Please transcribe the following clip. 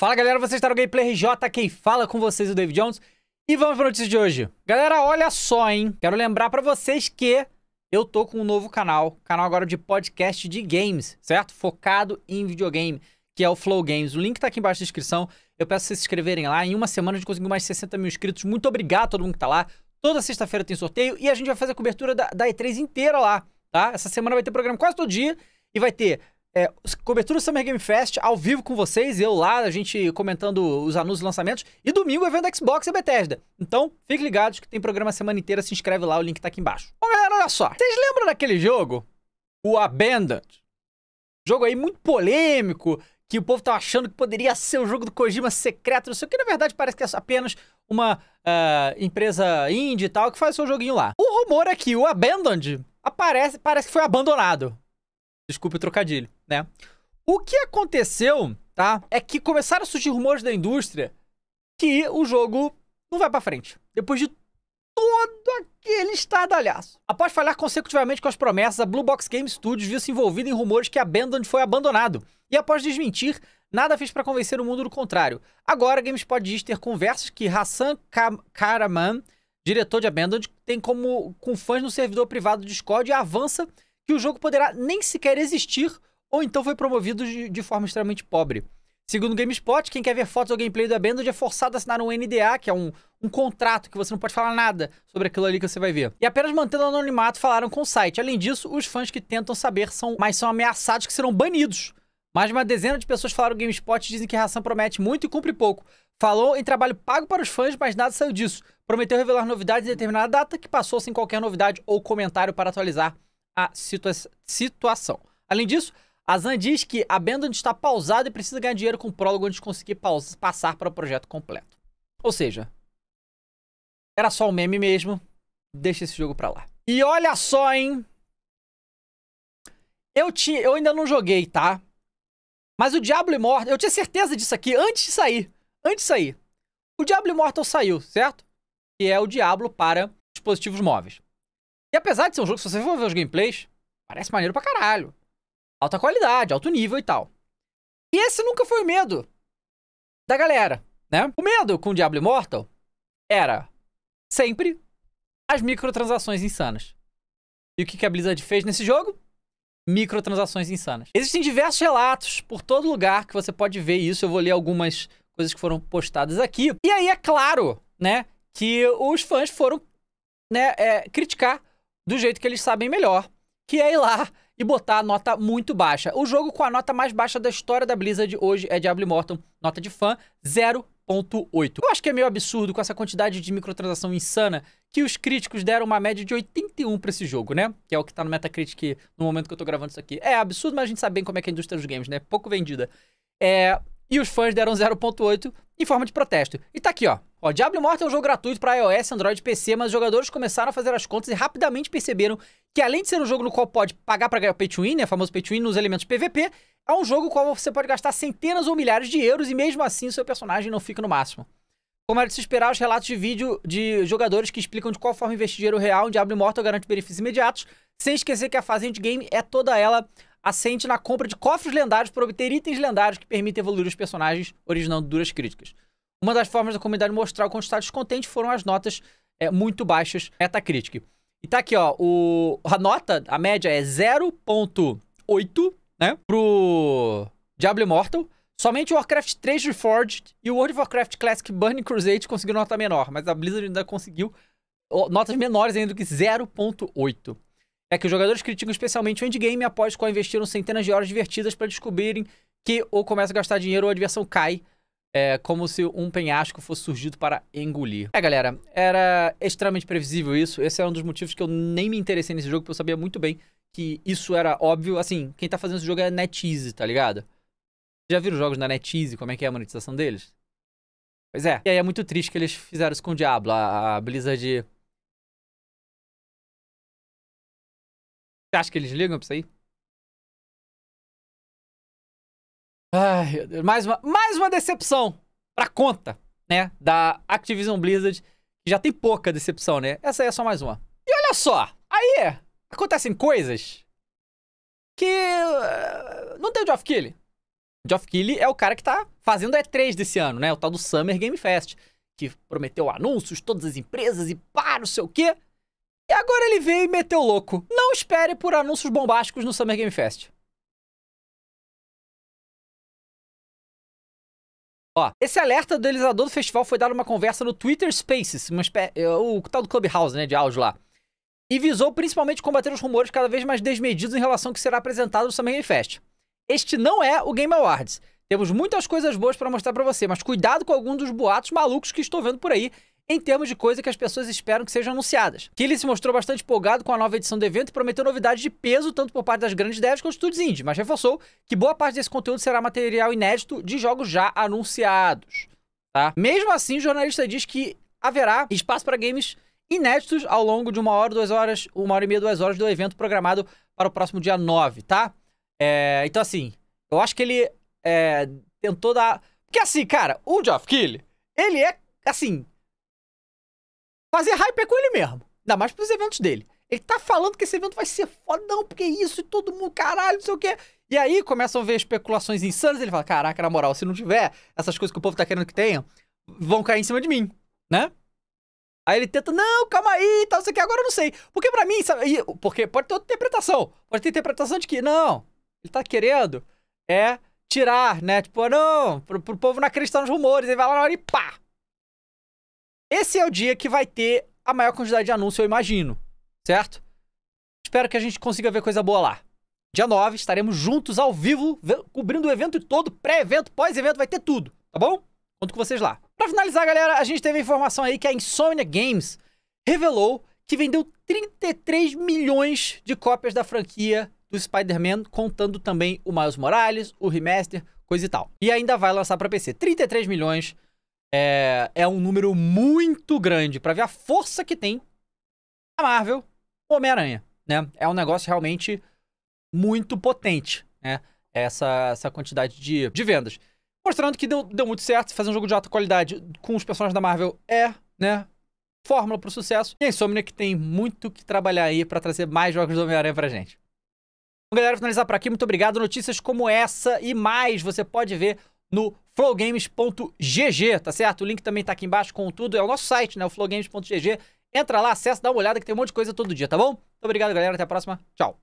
Fala galera, vocês estão no Gameplay RJ, quem fala com vocês é o David Jones. E vamos para a notícia de hoje. Galera, olha só, hein? Quero lembrar para vocês que eu tô com um novo canal, canal agora de podcast de games, certo? Focado em videogame, que é o Flow Games. O link tá aqui embaixo na descrição. Eu peço vocês se inscreverem lá. Em uma semana a gente conseguiu mais 60 mil inscritos. Muito obrigado a todo mundo que tá lá. Toda sexta-feira tem sorteio e a gente vai fazer a cobertura da, da E3 inteira lá, tá? Essa semana vai ter programa quase todo dia e vai ter é, cobertura do Summer Game Fest ao vivo com vocês, eu lá, a gente comentando os anúncios e lançamentos. E domingo, evento Xbox e Bethesda. Então, fiquem ligados que tem programa a semana inteira, se inscreve lá, o link tá aqui embaixo. Bom, galera, olha só. Vocês lembram daquele jogo? O Abandoned. Jogo aí muito polêmico, que o povo tava achando que poderia ser o jogo do Kojima secreto, não sei o que, na verdade parece que é apenas uma uh, empresa indie e tal que faz seu joguinho lá. O rumor é que o Abandoned aparece, parece que foi abandonado. Desculpe o trocadilho né? O que aconteceu, tá? É que começaram a surgir rumores da indústria que o jogo não vai para frente. Depois de todo aquele estardalhaço. Após falhar consecutivamente com as promessas, a Blue Box Game Studios viu-se envolvida em rumores que a Abandoned foi abandonado. E após desmentir, nada fez para convencer o mundo do contrário. Agora, a GameSpot diz ter conversas que Hassan Karaman, diretor de Abandoned, tem como com fãs no servidor privado do Discord e avança que o jogo poderá nem sequer existir ou então foi promovido de, de forma extremamente pobre. Segundo o GameSpot, quem quer ver fotos ou gameplay da Bandage é forçado a assinar um NDA, que é um, um contrato que você não pode falar nada sobre aquilo ali que você vai ver. E apenas mantendo o anonimato, falaram com o site. Além disso, os fãs que tentam saber são, mas são ameaçados que serão banidos. Mais de uma dezena de pessoas falaram que o GameSpot dizem que a reação promete muito e cumpre pouco. Falou em trabalho pago para os fãs, mas nada saiu disso. Prometeu revelar novidades em determinada data, que passou sem qualquer novidade ou comentário para atualizar a situa situação. Além disso, a Zan diz que a Bendon está pausada e precisa ganhar dinheiro com o prólogo antes de conseguir pausa, passar para o projeto completo. Ou seja, era só um meme mesmo. Deixa esse jogo para lá. E olha só, hein? Eu, eu ainda não joguei, tá? Mas o Diablo Immortal, eu tinha certeza disso aqui antes de sair. Antes de sair. O Diablo Immortal saiu, certo? Que é o Diablo para dispositivos móveis. E apesar de ser um jogo, se você for ver os gameplays, parece maneiro pra caralho alta qualidade, alto nível e tal. E esse nunca foi o medo da galera, né? O medo com Diablo Immortal era sempre as microtransações insanas. E o que a Blizzard fez nesse jogo? Microtransações insanas. Existem diversos relatos por todo lugar que você pode ver isso. Eu vou ler algumas coisas que foram postadas aqui. E aí é claro, né, que os fãs foram né, é, criticar do jeito que eles sabem melhor, que é ir lá e botar a nota muito baixa. O jogo com a nota mais baixa da história da Blizzard hoje é Diablo Immortal, nota de fã, 0.8. Eu acho que é meio absurdo com essa quantidade de microtransação insana que os críticos deram uma média de 81 para esse jogo, né? Que é o que tá no Metacritic no momento que eu tô gravando isso aqui. É absurdo, mas a gente sabe bem como é que é a indústria dos games, né? Pouco vendida. É, e os fãs deram 0.8 em forma de protesto. E tá aqui, ó. o Diablo Immortal é um jogo gratuito para iOS, Android e PC, mas os jogadores começaram a fazer as contas e rapidamente perceberam que além de ser um jogo no qual pode pagar para ganhar o Pay to Win, né, famoso Pay to Win nos elementos PVP, é um jogo no qual você pode gastar centenas ou milhares de euros e mesmo assim seu personagem não fica no máximo. Como era de se esperar, os relatos de vídeo de jogadores que explicam de qual forma investir dinheiro real em Diablo Immortal garante benefícios imediatos, sem esquecer que a fase endgame é toda ela assente na compra de cofres lendários para obter itens lendários que permitem evoluir os personagens, originando duras críticas. Uma das formas da comunidade mostrar o quanto está descontente foram as notas é, muito baixas Metacritic. E tá aqui, ó, o, a nota, a média é 0.8, né, pro Diablo Immortal. Somente o Warcraft 3 Reforged e o World of Warcraft Classic Burning Crusade conseguiram nota menor, mas a Blizzard ainda conseguiu notas menores ainda do que 0.8 é que os jogadores criticam especialmente o endgame após qual investiram centenas de horas divertidas para descobrirem que ou começa a gastar dinheiro ou a diversão cai. É como se um penhasco fosse surgido para engolir. É, galera, era extremamente previsível isso. Esse é um dos motivos que eu nem me interessei nesse jogo, porque eu sabia muito bem que isso era óbvio. Assim, quem tá fazendo esse jogo é a NetEase, tá ligado? Já viram os jogos da NetEase, como é que é a monetização deles? Pois é. E aí é muito triste que eles fizeram isso com o Diablo. A Blizzard Você acha que eles ligam pra isso aí? Ai, meu Deus. Mais uma, mais uma decepção pra conta, né? Da Activision Blizzard, que já tem pouca decepção, né? Essa aí é só mais uma. E olha só, aí acontecem coisas que uh, não tem o Geoff Keighley. Geoff Keighley é o cara que tá fazendo E3 desse ano, né? O tal do Summer Game Fest, que prometeu anúncios, todas as empresas e para, não sei o quê. E agora ele veio e meteu louco. Não espere por anúncios bombásticos no Summer Game Fest. Ó, esse alerta do realizador do festival foi dado numa conversa no Twitter Spaces, uma é, o tal do Clubhouse, né, de áudio lá. E visou principalmente combater os rumores cada vez mais desmedidos em relação ao que será apresentado no Summer Game Fest. Este não é o Game Awards. Temos muitas coisas boas para mostrar para você, mas cuidado com alguns dos boatos malucos que estou vendo por aí em termos de coisa que as pessoas esperam que sejam anunciadas. Keighley se mostrou bastante empolgado com a nova edição do evento e prometeu novidades de peso tanto por parte das grandes devs quanto estúdios indie, mas reforçou que boa parte desse conteúdo será material inédito de jogos já anunciados. Tá? Mesmo assim, o jornalista diz que haverá espaço para games inéditos ao longo de uma hora, duas horas, uma hora e meia, duas horas do evento programado para o próximo dia 9, tá? É, então, assim, eu acho que ele é, tentou dar. Porque, assim, cara, o Geoff Keighley, ele é, assim, fazer hype é com ele mesmo. Ainda mais pros eventos dele. Ele tá falando que esse evento vai ser foda, não, porque é isso, e todo mundo, caralho, não sei o quê. E aí começam a ver especulações insanas, ele fala, caraca, na moral, se não tiver essas coisas que o povo tá querendo que tenha, vão cair em cima de mim, né? Aí ele tenta, não, calma aí, tal, isso aqui, agora eu não sei. Porque pra mim, sabe, porque pode ter outra interpretação. Pode ter interpretação de que, não, ele tá querendo é tirar, né? Tipo, ah, não, pro, pro povo não acreditar nos rumores. Ele vai lá na hora e pá, esse é o dia que vai ter a maior quantidade de anúncio, eu imagino. Certo? Espero que a gente consiga ver coisa boa lá. Dia 9, estaremos juntos ao vivo, cobrindo o evento todo, pré-evento, pós-evento, vai ter tudo, tá bom? Conto com vocês lá. Pra finalizar, galera, a gente teve a informação aí que a Insomnia Games revelou que vendeu 33 milhões de cópias da franquia do Spider-Man, contando também o Miles Morales, o Remaster, coisa e tal. E ainda vai lançar para PC. 33 milhões é, é um número muito grande para ver a força que tem a Marvel Homem-Aranha, né? É um negócio realmente muito potente, né? Essa, essa quantidade de, de vendas. Mostrando que deu, deu muito certo, fazer um jogo de alta qualidade com os personagens da Marvel é, né? Fórmula para o sucesso. E a que tem muito que trabalhar aí para trazer mais jogos do Homem-Aranha pra gente. Bom, galera, finalizar por aqui. Muito obrigado. Notícias como essa e mais você pode ver no flowgames.gg, tá certo? O link também tá aqui embaixo com tudo. É o nosso site, né? O flowgames.gg. Entra lá, acessa, dá uma olhada que tem um monte de coisa todo dia, tá bom? Muito obrigado, galera. Até a próxima. Tchau.